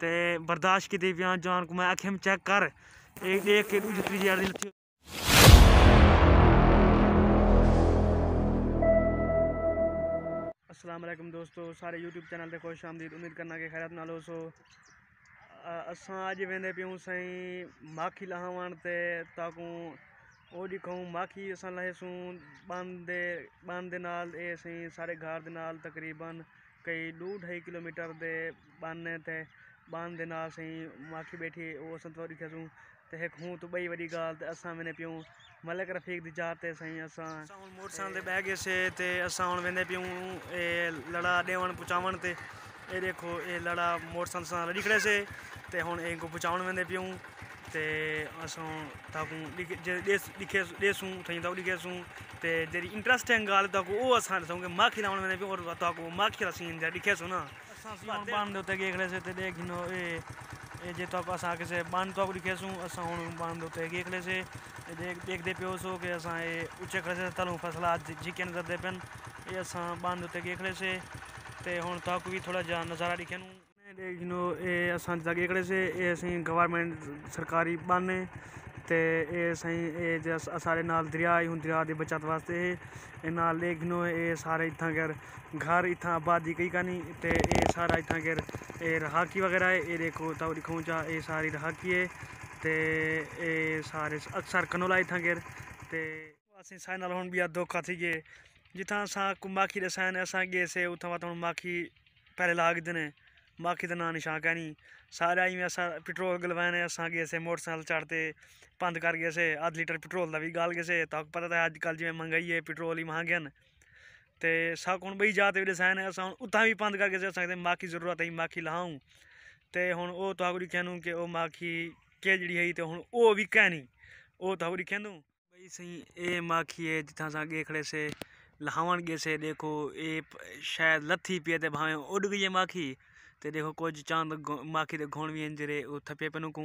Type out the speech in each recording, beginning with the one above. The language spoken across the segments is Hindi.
ਤੇ ਬਰਦਾਸ਼ਤ ਕੀਤੀ ਪਿਆ ਜਾਨ ਕੋ ਮੈਂ ਅੱਖਾਂ ਮ ਚੈੱਕ ਕਰ ਇਹ ਦੇਖ ਕੇ ਤੂੰ ਜਿੱਤਰੀ ਜੜ ਦੀ ਲੱਤੀ ਅਸਲਾਮ ਅਲੈਕਮ ਦੋਸਤੋ ਸਾਰੇ YouTube ਚੈਨਲ ਤੇ ਖੁਸ਼ ਆਮਦੀਦ ਉਮੀਦ ਕਰਨਾ ਕਿ ਖੈਰਤ ਨਾਲ ਹੋ ਸੋ ਅਸਾਂ ਅੱਜ ਵੇਂਦੇ ਪਿਉ ਸਈ ਮਾਖੀ ਲਾਹਵਣ ਤੇ ਤਾਕੂ ਉਹ ਦਿਖਾਉ ਮਾਖੀ ਅਸਾਂ ਲਹੇ ਸੂ ਬੰਦੇ ਬੰਦੇ ਨਾਲ ਇਹ ਸਈ ਸਾਰੇ ਘਰ ਦੇ ਨਾਲ ਤਕਰੀਬਨ ਕਈ 2 2.5 ਕਿਲੋਮੀਟਰ ਦੇ ਬੰਨੇ ਤੇ ॿान दिना साईं माखी वेठी उहो असां थोरी कयूं त हिकु हूं त ॿई वॾी ॻाल्हि त असां वेंदा पियूं मलक रफ़ीक जी जार ते साईं असां हुन मोट सां ते बहि गएसे ते असां हुन वेंदा पियूं ऐं लड़ा ॾियणु पहुचाइण ते ए देखो ए लड़ा मोट सां असां लड़ी खड़ेसे ते हुन ए पहुचाइण वेंदे पियूं ते असां ताकू ॾिसूं ठही ताकू ॾिसूं ते जहिड़ी इंट्रस्टिंग ॻाल्हि ताकू उहो असां ॾिसूं की माखी लावण वञे और ताकू माखी जा सीन जा ॾिखेसूं न असां बांध उते गे खलेसे ते ॾे घिनो ए ए जे ताकू ताकू ॾिखेसूं असां हुन बांध उते गे खलेसे देख देखदे सो की असां ए उचे खलेसे तलूं फसला जिकन करदे पियनि ए असां बांध उते गे खलेसे ते हुन ताकू बि थोरा जा नज़ारा ॾिखनि नो ਇਹ ਅਸਾਂ ਜਗੇ ਕੜੇ ਸੇ ਇਹ ਅਸੀਂ ਗਵਰਨਮੈਂਟ ਸਰਕਾਰੀ ਬਾਨੇ ਤੇ ਇਹ ਅਸੀਂ ਇਹ ਜਸ ਸਾਰੇ ਨਾਲ ਦਰਿਆ ਹੀ ਹੁੰਦੇ ਆ ਦੇ ਬਚਤ ਵਾਸਤੇ ਇਹ ਨਾਲ ਲੇਖਨੋ ਇਹ ਸਾਰੇ ਇਥਾਂ ਘਰ ਘਰ ਇਥਾਂ ਆਬਾਦੀ ਕਈ ਕਾਨੀ ਤੇ ਇਹ ਸਾਰਾ ਇਥਾਂ ਘਰ ਇਹ ਰਹਾਕੀ ਵਗੈਰਾ ਇਹ ਦੇਖੋ ਤਾਂ ਦਿਖਾਉਂ ਚਾ ਇਹ ਸਾਰੀ ਰਹਾਕੀ ਹੈ ਤੇ ਇਹ ਸਾਰੇ ਅਕਸਰ ਕਨੋਲਾ ਇਥਾਂ ਘਰ ਤੇ ਅਸੀਂ ਸਾਰੇ ਨਾਲ ਹੁਣ ਵੀ ਆ ਧੋਖਾ ਥੀਗੇ ਜਿੱਥਾਂ ਸਾ ਕੁਮਾਖੀ ਸਾਨ ਅਸਾਂ ਗਏ ਸੇ ਉਥਾਂ ਵਾਤਾਂ ਮਾਖੀ ਪਹਿਲੇ ਲਾਗ ਦਿਨੇ ਬਾਕੀ ਦਾ ਨਾਂ ਨਿਸ਼ਾਨ ਕਹਿ ਨਹੀਂ ਸਾਰੇ ਆਈ ਮੈਂ ਸਾਰਾ ਪੈਟਰੋਲ ਗਲਵਾਇਆ ਨੇ ਅਸਾਂ ਗਏ ਸੇ ਮੋਟਰਸਾਈਕਲ ਚੜਤੇ ਬੰਦ ਕਰ ਗਏ ਸੇ ਅੱਧ ਲੀਟਰ ਪੈਟਰੋਲ ਦਾ ਵੀ ਗਾਲ ਗਏ ਸੇ ਤਾਂ ਪਤਾ ਤਾਂ ਅੱਜ ਕੱਲ ਜਿਵੇਂ ਮੰਗਾਈਏ ਪੈਟਰੋਲ ਹੀ ਮਹਾਂਗਿਆ ਨੇ ਤੇ ਸਾ ਹੁਣ ਬਈ ਜਾ ਤੇ ਡਿਜ਼ਾਈਨ ਹੈ ਅਸਾਂ ਉੱਥਾਂ ਵੀ ਬੰਦ ਕਰਕੇ ਜਾ ਸਕਦੇ ਬਾਕੀ ਜ਼ਰੂਰਤ ਹੈ ਮਾਖੀ ਲਾਹਾਂ ਤੇ ਹੁਣ ਉਹ ਤਾਂ ਗੁਰੀ ਕਹਿੰਨੂ ਕਿ ਉਹ ਮਾਖੀ ਕਿ ਜਿਹੜੀ ਹੈ ਤੇ ਹੁਣ ਉਹ ਵੀ ਕਹਿਨੀ ਉਹ ਤਾਂ ਗੁਰੀ ਕਹਿੰਨੂ ਬਈ ਸਹੀ ਇਹ ਮਾਖੀ ਹੈ ਜਿੱਥਾਂ ਸਾ ਗੇ ਖੜੇ ਸੇ ਲਹਾਵਣ ਗੇ ਸੇ ਦੇਖੋ ਇਹ ਸ਼ਾਇਦ ਲੱਥੀ ਪੀਏ ਤੇ ਭਾਵੇਂ ਉੱਡ ਗਈ ਮਾਖੀ तो देखो कुछ चांद माखी के गुण भी जरे थपे पन को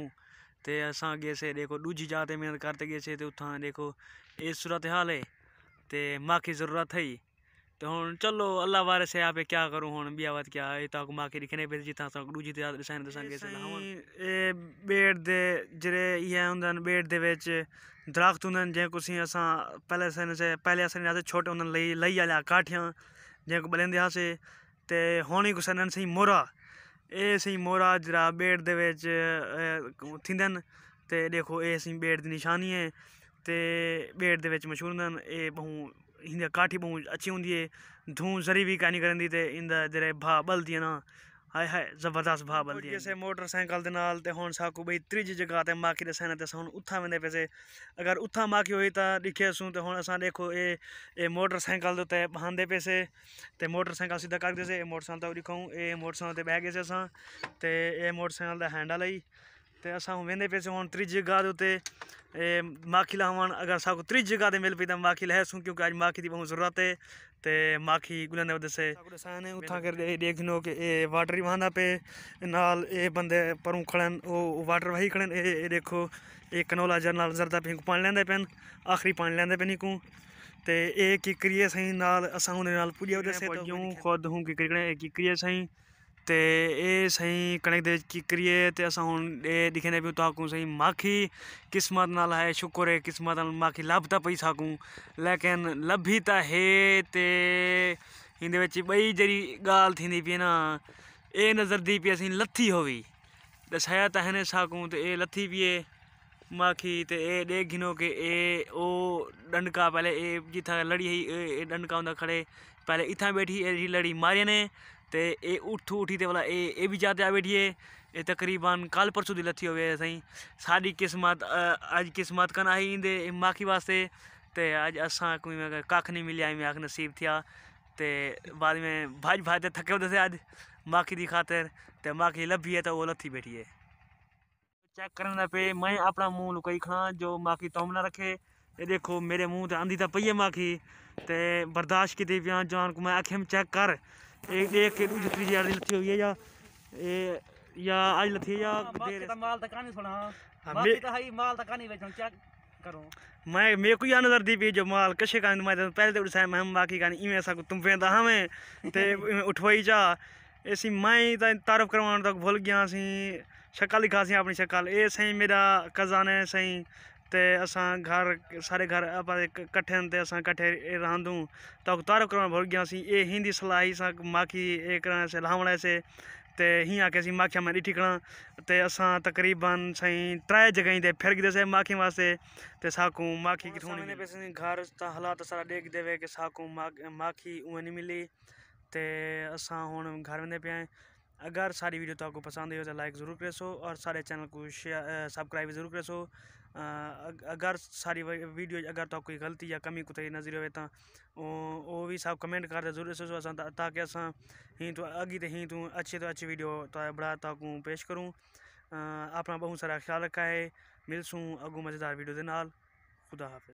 तो अस गए से देखो दूजी जात मेहनत करते गए से तो उतना देखो ये सूरत हाल है तो माखी जरूरत है तो हम चलो अल्लाह बारे से आप क्या करूँ हम बिया बात क्या है तो माखी दिखने पे जितना सा दूजी ते याद दसान दसान गए से बेड दे जरे ये हुंदन बेड दे दरख्त हुंदन जे कुछ असा पहले सन से पहले असन छोटे हुंदन लई लई आला काठियां जे को बलेंदे हासे ते होनी कुछ सही मोरा ਸੀ ਮੋਰਾ ਜਰਾ ਬੇੜ ਦੇ ਵਿੱਚ ਥਿੰਦਨ ਤੇ ਦੇਖੋ ਇਹ ਸੀ ਬੇੜ ਦੀ ਨਿਸ਼ਾਨੀ ਹੈ ਤੇ ਬੇੜ ਦੇ ਵਿੱਚ ਮਸ਼ਹੂਰ ਹਨ ਇਹ ਬਹੁ ਇਹਦੀ ਕਾਠੀ ਬਹੁ ਅੱਛੀ ਹੁੰਦੀ ਹੈ ਧੂੰ ਜ਼ਰੀ ਵੀ ਕਾਨੀ ਕਰਨ ਦੀ ਤੇ ਇਹਦਾ ਜਿਹੜੇ ਭਾ ਬਲਦੀ ਨਾ ਹਾਏ ਹਾਏ ਜ਼ਬਰਦਸਤ ਭਾ ਬੰਦੀ ਜਿਵੇਂ ਮੋਟਰਸਾਈਕਲ ਦੇ ਨਾਲ ਤੇ ਹੁਣ ਸਾਕੂ ਬਈ ਤੀਜੀ ਜਗ੍ਹਾ ਤੇ ਮਾਕੀ ਦੇ ਸਨ ਤੇ ਹੁਣ ਉੱਥਾ ਵੰਦੇ ਪੈਸੇ ਅਗਰ ਉੱਥਾ ਮਾਕੀ ਹੋਈ ਤਾਂ ਲਿਖੇ ਸੂ ਤੇ ਹੁਣ ਅਸਾਂ ਦੇਖੋ ਇਹ ਇਹ ਮੋਟਰਸਾਈਕਲ ਦੇ ਉੱਤੇ ਬਹਾਂਦੇ ਪੈਸੇ ਤੇ ਮੋਟਰਸਾਈਕਲ ਸਿੱਧਾ ਕਰ ਦਿੱਤੇ ਇਹ ਮੋਟਰਸਾਈਕਲ ਤੇ ਲਿਖਾਉ ਇਹ ਮੋਟਰਸਾਈਕਲ ਤੇ ਬਹਿ ਗਏ ਸੀ ਅਸਾਂ ਤੇ ਇਹ ਮੋਟਰਸਾਈਕਲ ਦਾ ਹੈਂਡਲ ਹੈ ਤੇ ਅਸਾਂ ਹੁਣ ਵੰਦੇ ਪੈਸੇ ਹੁਣ ਤੀਜੀ ਜਗ੍ਹਾ ਦੇ ਉੱਤੇ माखी लावन अगर सबको त्री जगह से मिल पी तो माखी लह क्योंकि अज माखी की बहुत जरूरत है तो माखी गुलां वजह से देख कर कि ये वाटर ही वहां पे नाल ये बंदे परों खड़न वो वाटर वही खड़न ये देखो ये कनोला जर जरदा पे पानी लेंदे पे आखिरी पानी लेंदे पे निकू तो ये है सही नाल असा उन्हें पूजा वजह से तो खुद हूँ किकरिए सही ਤੇ ਇਹ ਸਹੀ ਕਣਕ ਦੇ ਵਿੱਚ ਕਿਕਰੀਏ ਤੇ ਅਸਾਂ ਹੁਣ ਇਹ ਦਿਖਨੇ ਵੀ ਤਾਕੂ ਸਹੀ ਮਾਖੀ ਕਿਸਮਤ ਨਾਲ ਹੈ ਸ਼ੁਕਰ ਹੈ ਕਿਸਮਤ ਨਾਲ ਮਾਖੀ ਲੱਭਤਾ ਪਈ ਸਾਕੂ ਲੇਕਿਨ ਲੱਭੀ ਤਾਂ ਹੈ ਤੇ ਇਹਦੇ ਵਿੱਚ ਬਈ ਜਿਹੜੀ ਗਾਲ ਥੀਂਦੀ ਪਈ ਨਾ ਇਹ ਨਜ਼ਰਦੀ ਪਈ ਅਸੀਂ ਲੱਥੀ ਹੋਵੀ ਦਸਾਇਆ ਤਾਂ ਹਨੇ ਸਾਕੂ ਤੇ ਇਹ ਲੱਥੀ ਪਈਏ माखी तो ये डे घिनो के ए ओ डंडका पहले ए जिथा लड़ी ही ए डंडका होंगे खड़े पहले इतना बैठी ए लड़ी मारिया ने तो ये उठ उठी ते भला ए ए जाते आई बैठी है ए तकरीबन कल परसों दी लथी हुई असें सारी किस्मत अज किस्मत कन आई इंदे माखी वास्ते ते अज असां कख नहीं मिले में आख नसीब थिया ते बाद में भाज भाज थके होते थे अज माखी की खातिर ते माखी लभी है तो वो लथी बैठी है चेक करना पे मैं अपना मुंह लुकाई खड़ा जो माखी तुम ना रखे ये देखो मेरे मुंह से आंधी तो पई है माखी ते बर्दाश्त की पियाँ जान को मैं आखिया में चेक कर एक एक केडू जितनी ज्यादा लथी हुई है या ए, या आज लथी है या देर माल तक नहीं सुना बाकी तो है माल तक नहीं बेचूं क्या मैं मेरे को नजर दी पे जो माल कशे का मैं पहले तो उठाया मैं बाकी कहानी इमे सा तुम पे दा हमें ते उठवाई जा ऐसी मैं तारफ करवाना तक भूल गया सी शक्ल दिखा सी अपनी शक्ल ए सही मेरा कजाना है सही ते ਅਸਾਂ ਘਰ ਸਾਰੇ ਘਰ ਆਪਾਂ कट्ठे ਹੁੰਦੇ ਅਸਾਂ ਇਕੱਠੇ ਰਹਿੰਦੂ ਤਾਂ ਤਾਰੋ ਕਰਨਾ भुल गया सी ए हिंदी सलाही सा माखी ए करण से लावण से ते हीअं कयासीं माखिया मां ॾिठी खणा ते असां तक़रीबन साईं टे जगह ते फिरकंदासीं माखी वास्ते ते साकूं माखी किथां घर त हालात सारा ॾेख देवे की साकूं माखी उहा नहीं मिली ते असा हुन घर पे आए अगर सारी वीडियो तो आपको पसंद आई हो तो लाइक ज़रूर करे सो और सारे चैनल को शेयर सब्सक्राइब ज़रूर करे सो अगर सारी वीडियो अगर तो कोई गलती या कमी कोई नज़र हुए तो, तो भी सब कमेंट कर ज़रूर सो ताकि अस ही तो अगी तो ही तू अच्छी तो अच्छी वीडियो तो बड़ा तक पेश करूँ अपना बहुत सारा ख्याल रखा है मिलसूँ अगू मज़ेदार वीडियो के नाल खुदा हाफि